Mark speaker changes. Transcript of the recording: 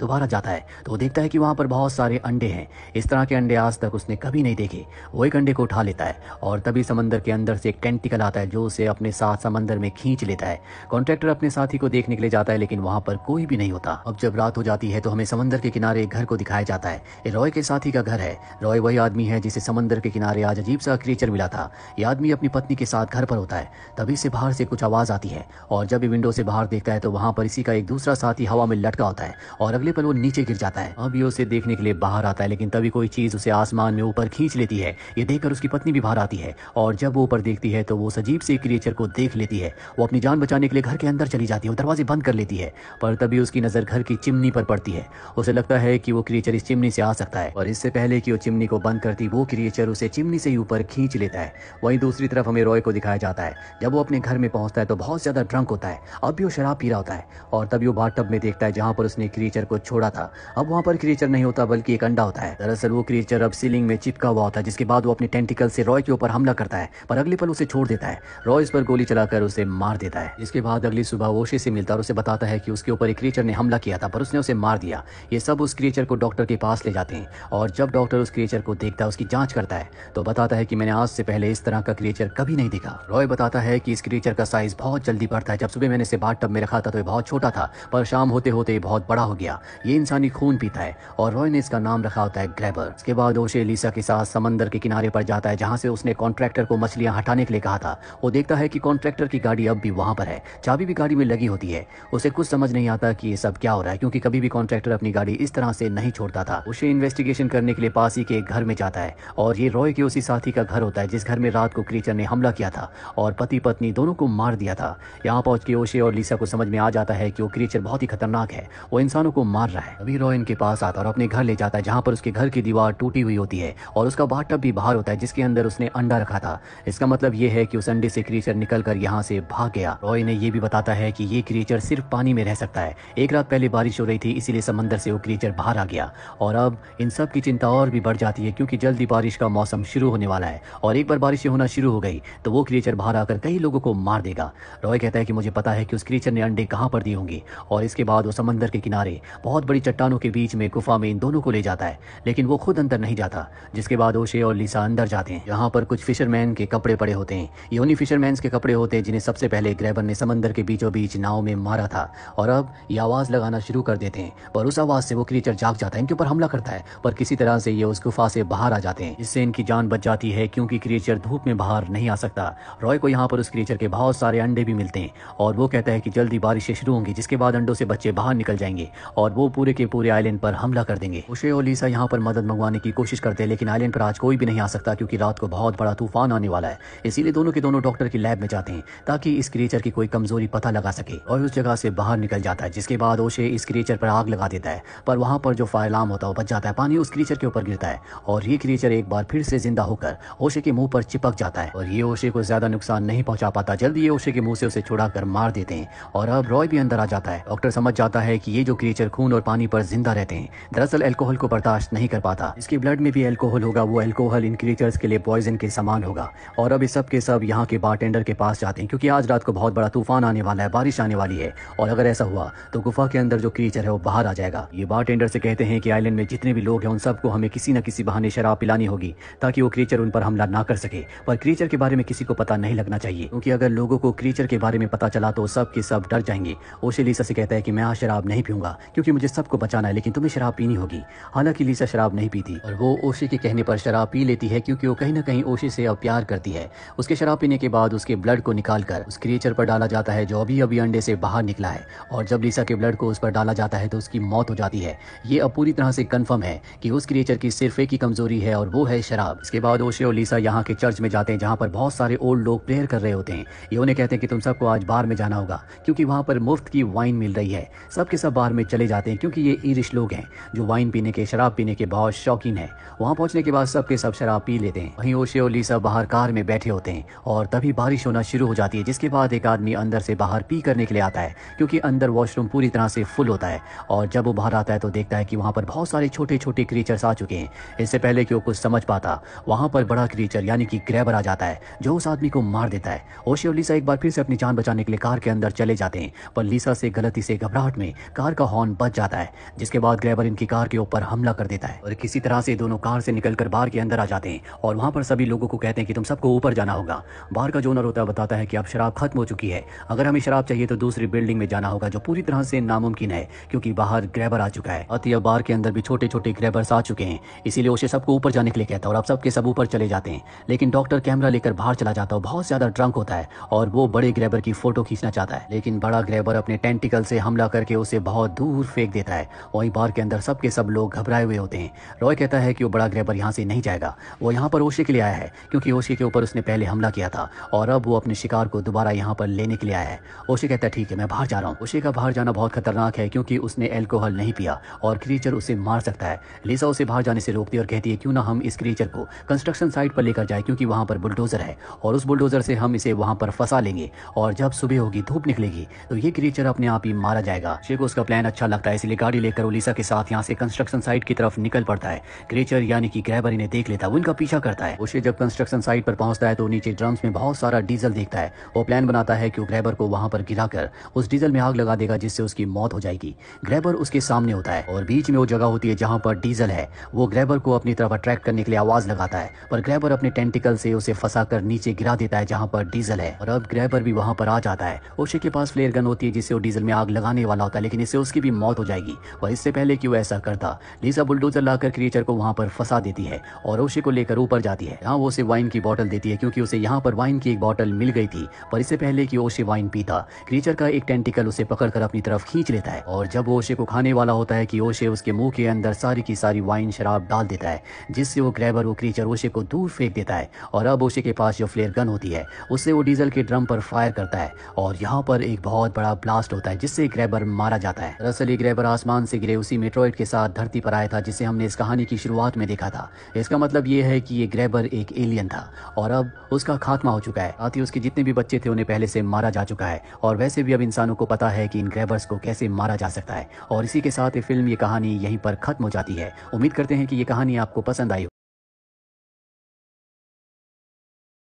Speaker 1: दोबारा जाता है तो वो देखता है कि वहां पर बहुत सारे अंडे हैं इस तरह के अंडे आज तक उसने कभी नहीं देखे वो एक अंडे को उठा लेता है और तभी समंदर के अंदर से एक टेंटिकल आता है जो उसे अपने साथ समंदर में खींच लेता है कॉन्ट्रेक्टर अपने साथी को देखने के लिए जाता है लेकिन वहां पर कोई भी नहीं होता अब जब रात हो जाती है तो हमें समंदर के किनारे घर को दिखाया जाता है रॉय के साथी का घर है रॉय वही आदमी है जिसे समंदर के किनारे आज अजीब सा क्रिएचर मिला था यह आदमी अपनी पत्नी के साथ घर पर होता है तभी से बाहर से कुछ आवाज आती है और जब विंडो से बाहर देखता है तो वहां पर इसी का एक दूसरा साथी हवा में लटका होता है और अगले अगले पल वो नीचे गिर जाता है अब ये उसे देखने के लिए बाहर आता है लेकिन तभी कोई चीज उसे आसमान में ऊपर खींच लेती है ये देखकर उसकी पत्नी भी बाहर आती है और जब वो ऊपर देखती है तो वो सजीव से क्रिएचर को देख लेती है वो अपनी जान बचाने के लिए घर के अंदर चली जाती है और दरवाजे बंद कर लेती है पर तभी उसकी नजर घर की चिमनी पर पड़ती है उसे लगता है कि वो क्रिएचर इस चिमनी से आ सकता है और इससे पहले कि वो चिमनी को बंद करती वो क्रिएचर उसे चिमनी से ही ऊपर खींच लेता है वहीं दूसरी तरफ हमें रॉय को दिखाया जाता है जब वो अपने घर में पहुंचता है तो बहुत ज्यादा ड्रंक होता है अब भी वो शराब पी रहा होता है और तभी वो बाथटब में देखता है जहां पर उसने क्रिएचर को छोड़ा था अब वहाँ पर क्रिएचर नहीं होता बल्कि एक अंडा होता है दरअसल वो क्रिएचर अब सीलिंग में चिपका हुआ होता है जिसके बाद वो अपने टेंटिकल से रॉय के ऊपर हमला करता है पर अगले पल उसे छोड़ देता है रॉय इस पर गोली चलाकर उसे मार देता है इसके बाद अगली सुबह वोशे से मिलता और उसे बताता है कि उसके ऊपर एक क्रिएचर ने हमला किया था पर उसने उसे मार दिया ये सब उस क्रिएचर को डॉक्टर के पास ले जाते हैं और जब डॉक्टर उस क्रिएचर को देखता है उसकी जांच करता है तो बताता है कि मैंने आज से पहले इस तरह का क्रिएचर कभी नहीं देखा रॉय बताता है कि इस क्रिएचर का साइज बहुत जल्दी बढ़ता है जब सुबह मैंने इसे बाथ टब में रखा था तो ये बहुत छोटा था पर शाम होते होते बहुत बड़ा हो गया ये इंसानी खून पीता है और रॉय ने इसका नाम रखा होता है ग्रेबर इसके बाद ओशे लीसा के साथ समंदर के किनारे पर जाता है जहाँ से उसने कॉन्ट्रैक्टर को मछलियाँ हटाने के लिए कहा था वो देखता है की कॉन्ट्रैक्टर की गाड़ी अब भी वहाँ पर है चाबी भी गाड़ी में लगी होती है उसे कुछ समझ नहीं आता की ये सब क्या हो रहा है क्योंकि कभी भी कॉन्ट्रैक्टर अपनी गाड़ी इस तरह से नहीं छोड़ता था उसे इन्वेस्टिगेशन करने के लिए पास के घर में जाता है और ये रॉय के उसी साथी का घर होता है जिस घर में रात को क्रीचर ने हमला किया था और पति पत्नी दोनों को मार दिया था यहाँ पहुंच के ओशे और लीसा को समझ में आ जाता है कि वो क्रीचर बहुत ही खतरनाक है वो इंसानों को मार रहा है अभी रॉय इनके पास आता है और अपने घर ले जाता है जहाँ पर उसके घर की दीवार टूटी हुई होती है और उसका बाथटब भी बाहर होता है जिसके अंदर उसने अंडा रखा था इसका मतलब ये है कि उस अंडे से क्रीचर निकल कर यहां से भाग गया रॉय ने यह भी बताता है कि ये क्रीचर सिर्फ पानी में रह सकता है एक रात पहले बारिश हो रही थी इसीलिए समंदर से वो क्रीचर बाहर आ गया और अब इन सब की चिंता और भी बढ़ जाती है क्योंकि जल्दी बारिश का मौसम शुरू होने वाला है और एक बार बारिश होना शुरू हो गई तो वो क्रिएचर बाहर आकर कई लोगों को मार देगा रॉय कहता है कि मुझे पता है कि उस क्रिएचर ने अंडे कहां पर दिए होंगे और इसके बाद वो समंदर के किनारे बहुत बड़ी चट्टानों के बीच में गुफा में इन दोनों को ले जाता है लेकिन वो खुद अंदर नहीं जाता जिसके बाद ओशे और लीसा अंदर जाते हैं यहाँ पर कुछ फिशरमैन के कपड़े पड़े होते हैं ये उन्हीं फिशरमैन के कपड़े होते हैं जिन्हें सबसे पहले ग्रेबर ने समंदर के बीचों बीच नाव में मारा था और अब ये आवाज़ लगाना शुरू कर देते हैं पर उस आवाज़ से वो क्रीचर जाग जाता है इनके ऊपर हमला करता है पर किसी तरह से ये उस गुफा से बाहर आ जाते हैं जिससे इनकी जान बच जाती है क्योंकि क्रीचर धूप में बाहर नहीं आ सकता रॉय को यहाँ पर उस क्रीचर के बहुत सारे अंडे भी मिलते हैं और वो कहता है कि जल्दी बारिशें शुरू होंगी जिसके बाद अंडों से बच्चे बाहर निकल जाएंगे और और वो पूरे के पूरे आइलैंड पर हमला कर देंगे उशे और लीसा यहाँ पर मदद मंगवाने की कोशिश करते हैं लेकिन आइलैंड पर आज कोई भी नहीं आ सकता क्योंकि रात को बहुत बड़ा तूफान आने वाला है इसीलिए दोनों के दोनों डॉक्टर की लैब में जाते हैं ताकि इस क्रिएचर की कोई कमजोरी पता लगा सके और उस जगह से बाहर निकल जाता है जिसके बाद ओशे इस क्रिएचर पर आग लगा देता है पर वहाँ पर जो फायरलाम होता है वो बच जाता है पानी उस क्रिएचर के ऊपर गिरता है और ये क्रिएचर एक बार फिर से जिंदा होकर ओशे के मुंह पर चिपक जाता है और ये ओशे को ज्यादा नुकसान नहीं पहुंचा पाता जल्दी ये ओशे के मुंह से उसे छुड़ा कर मार देते हैं और अब रॉय भी अंदर आ जाता है डॉक्टर समझ जाता है कि ये जो क्रिएचर खून और पानी पर जिंदा रहते हैं दरअसल एल्कोहल को बर्दाश्त नहीं कर पाता इसके ब्लड में भी एल्कोहल होगा वो एल्कोहल इन क्रिएचर्स के लिए पॉइजन के समान होगा और अब सबके सब के सब यहाँ के बार के पास जाते हैं क्योंकि आज रात को बहुत बड़ा तूफान आने वाला है बारिश आने वाली है और अगर ऐसा हुआ तो गुफा के अंदर जो क्रीचर है वो बाहर आ जाएगा ये बार से कहते हैं कि आइलैंड में जितने भी लोग हैं उन सबको हमें किसी न किसी बहाने शराब पिलानी होगी ताकि वो क्रीचर उन पर हमला ना कर सके पर क्रीचर के बारे में किसी को पता नहीं लगना चाहिए क्योंकि अगर लोगों को क्रीचर के बारे में पता चला तो सब के सब डर जाएंगे ओशेलिसा से कहता है कि मैं आज शराब नहीं पीऊंगा क्योंकि क्योंकि मुझे सबको बचाना है लेकिन तुम्हें शराब पीनी होगी हालांकि लीसा शराब नहीं पीती और वो ओशी के कहने पर शराब पी लेती है क्योंकि वो कहीं ना कहीं ओशी से अब प्यार करती है उसके शराब पीने के बाद उसके ब्लड को निकाल कर उस क्रिएचर पर डाला जाता है जो अभी अभी अंडे से बाहर निकला है और जब लीसा के ब्लड को उस पर डाला जाता है तो उसकी मौत हो जाती है ये अब पूरी तरह से कन्फर्म है कि उस क्रिएचर की सिर्फ एक ही कमजोरी है और वो है शराब इसके बाद ओशी और लीसा यहाँ के चर्च में जाते हैं जहाँ पर बहुत सारे ओल्ड लोग प्रेयर कर रहे होते हैं ये उन्हें कहते हैं कि तुम सबको आज बार में जाना होगा क्योंकि वहाँ पर मुफ्त की वाइन मिल रही है सबके सब बार में चले जा जाते हैं क्योंकि ये ईरिश लोग हैं जो वाइन पीने के शराब पीने के बहुत शौकीन हैं वहाँ पहुँचने के बाद सबके सब शराब पी लेते हैं वहीं ओशे और लीसा बाहर कार में बैठे होते हैं और तभी बारिश होना शुरू हो जाती है जिसके बाद एक आदमी अंदर से बाहर पी करने के लिए आता है क्योंकि अंदर वॉशरूम पूरी तरह से फुल होता है और जब वो बाहर आता है तो देखता है कि वहाँ पर बहुत सारे छोटे छोटे क्रीचर्स आ चुके हैं इससे पहले कि वो कुछ समझ पाता वहाँ पर बड़ा क्रीचर यानी कि ग्रैबर आ जाता है जो उस आदमी को मार देता है ओशे और लीसा एक बार फिर से अपनी जान बचाने के लिए कार के अंदर चले जाते हैं पर लीसा से गलती से घबराहट में कार का हॉर्न बच बच जाता है जिसके बाद ग्रेबर इनकी कार के ऊपर हमला कर देता है और किसी तरह से दोनों कार से निकलकर बार के अंदर आ जाते हैं और वहाँ पर सभी लोगों को कहते हैं कि तुम सबको ऊपर जाना होगा बार का जो ओनर होता है बताता है कि अब शराब खत्म हो चुकी है अगर हमें शराब चाहिए तो दूसरी बिल्डिंग में जाना होगा जो पूरी तरह से नामुमकिन है क्योंकि बाहर ग्रैबर आ चुका है अतिया बार के अंदर भी छोटे छोटे ग्रेबर आ चुके हैं इसीलिए उसे सबको ऊपर जाने के लिए कहता है और अब सबके सब ऊपर चले जाते हैं लेकिन डॉक्टर कैमरा लेकर बाहर चला जाता है बहुत ज्यादा ड्रंक होता है और वो बड़े ग्रैबर की फोटो खींचना चाहता है लेकिन बड़ा ग्रैबर अपने टेंटिकल से हमला करके उसे बहुत दूर फेंक देता है वहीं बार के अंदर सबके सब लोग घबराए हुए होते हैं रॉय कहता है कि वो बड़ा ग्रेबर यहाँ से नहीं जाएगा वो यहाँ पर ओशी के लिए आया है क्योंकि ओशी के ऊपर उसने पहले हमला किया था और अब वो अपने शिकार को दोबारा यहाँ पर लेने के लिए आया है ओशी कहता है ठीक है मैं बाहर जा रहा हूँ ओशी का बाहर जाना बहुत खतरनाक है क्योंकि उसने एल्कोहल नहीं पिया और क्रीचर उसे मार सकता है लिसा उसे बाहर जाने से रोकती है और कहती है क्यों ना हम इस क्रीचर को कंस्ट्रक्शन साइट पर लेकर जाए क्योंकि वहां पर बुलडोजर है और उस बुलडोजर से हम इसे वहां पर फंसा लेंगे और जब सुबह होगी धूप निकलेगी तो ये क्रीचर अपने आप ही मारा जाएगा शेख उसका प्लान अच्छा लगा सकता है इसलिए गाड़ी लेकर उलिसा के साथ यहाँ से कंस्ट्रक्शन साइट की तरफ निकल पड़ता है क्रेचर यानी कि ग्रैबर इन्हें देख लेता है वो इनका पीछा करता है उसे जब कंस्ट्रक्शन साइट पर पहुंचता है तो नीचे ड्रम्स में बहुत सारा डीजल देखता है वो प्लान बनाता है की ग्रैबर को वहाँ पर गिरा उस डीजल में आग लगा देगा जिससे उसकी मौत हो जाएगी ग्रैबर उसके सामने होता है और बीच में वो जगह होती है जहाँ पर डीजल है वो ग्रैबर को अपनी तरफ अट्रैक्ट करने के लिए आवाज लगाता है पर ग्रैबर अपने टेंटिकल से उसे कर नीचे गिरा देता है जहाँ पर डीजल है और अब ग्रैबर भी वहाँ पर आ जाता है ओशे के पास फ्लेयर गन होती है जिससे वो डीजल में आग लगाने वाला होता है लेकिन इससे उसकी भी मौत मौत हो जाएगी पर इससे पहले कि वो ऐसा करता लीसा बुलडोजर लाकर क्रिएचर को वहाँ पर फंसा देती है और ओशे को लेकर ऊपर जाती है यहाँ वो उसे वाइन की बॉटल देती है क्योंकि उसे यहाँ पर वाइन की एक बॉटल मिल गई थी पर इससे पहले कि ओशे वाइन पीता क्रिएचर का एक टेंटिकल उसे पकड़कर अपनी तरफ खींच लेता है और जब ओशे को खाने वाला होता है कि ओशे उसके मुंह के अंदर सारी की सारी वाइन शराब डाल देता है जिससे वो ग्रैबर वो क्रीचर ओशे को दूर फेंक देता है और अब ओशे के पास जो फ्लेयर गन होती है उससे वो डीजल के ड्रम पर फायर करता है और यहाँ पर एक बहुत बड़ा ब्लास्ट होता है जिससे ग्रैबर मारा जाता है दरअसल ग्रह पर आसमान से गिरे उसी मेट्रोइड के साथ धरती पर आया था जिसे हमने इस कहानी की शुरुआत में देखा था इसका मतलब ये है कि ये ग्रह पर एक एलियन था और अब उसका खात्मा हो चुका है साथ ही उसके जितने भी बच्चे थे उन्हें पहले से मारा जा चुका है और वैसे भी अब इंसानों को पता है कि इन ग्रेबर्स को कैसे मारा जा सकता है और इसी के साथ ये फिल्म ये कहानी यहीं पर खत्म हो जाती है उम्मीद करते हैं कि ये कहानी आपको पसंद आई